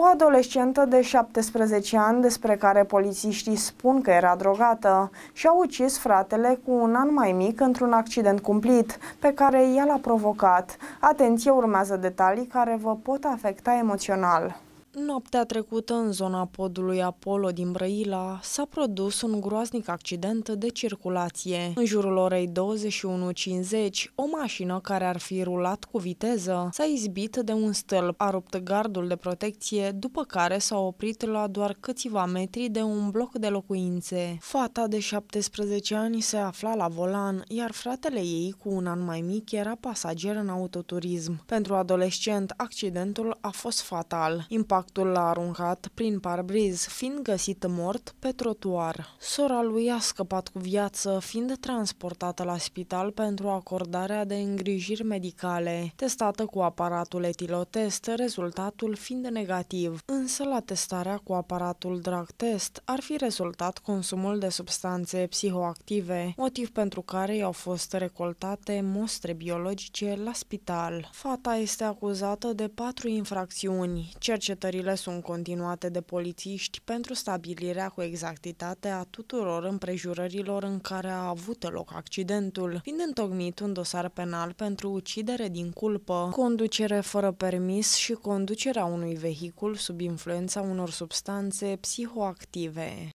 O adolescentă de 17 ani, despre care polițiștii spun că era drogată, și-a ucis fratele cu un an mai mic într-un accident cumplit, pe care el l-a provocat. Atenție, urmează detalii care vă pot afecta emoțional. Noaptea trecută, în zona podului Apollo din Brăila, s-a produs un groaznic accident de circulație. În jurul orei 21.50, o mașină care ar fi rulat cu viteză s-a izbit de un stâlp, a rupt gardul de protecție, după care s-a oprit la doar câțiva metri de un bloc de locuințe. Fata de 17 ani se afla la volan, iar fratele ei, cu un an mai mic, era pasager în autoturism. Pentru adolescent, accidentul a fost fatal. Impact Impactul l-a aruncat prin parbriz, fiind găsit mort pe trotuar. Sora lui a scăpat cu viață, fiind transportată la spital pentru acordarea de îngrijiri medicale, testată cu aparatul etilotest, rezultatul fiind negativ. Însă la testarea cu aparatul drug test ar fi rezultat consumul de substanțe psihoactive, motiv pentru care i-au fost recoltate mostre biologice la spital. Fata este acuzată de patru infracțiuni, cercetări Cercetările sunt continuate de polițiști pentru stabilirea cu exactitate a tuturor împrejurărilor în care a avut loc accidentul, fiind întocmit un dosar penal pentru ucidere din culpă, conducere fără permis și conducerea unui vehicul sub influența unor substanțe psihoactive.